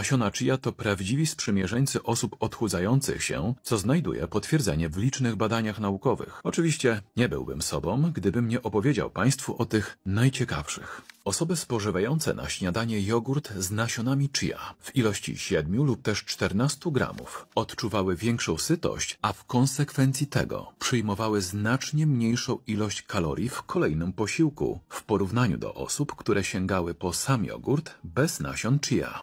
Asiona Chia to prawdziwi sprzymierzeńcy osób odchudzających się, co znajduje potwierdzenie w licznych badaniach naukowych. Oczywiście nie byłbym sobą, gdybym nie opowiedział Państwu o tych najciekawszych. Osoby spożywające na śniadanie jogurt z nasionami chia w ilości 7 lub też 14 gramów odczuwały większą sytość, a w konsekwencji tego przyjmowały znacznie mniejszą ilość kalorii w kolejnym posiłku w porównaniu do osób, które sięgały po sam jogurt bez nasion chia.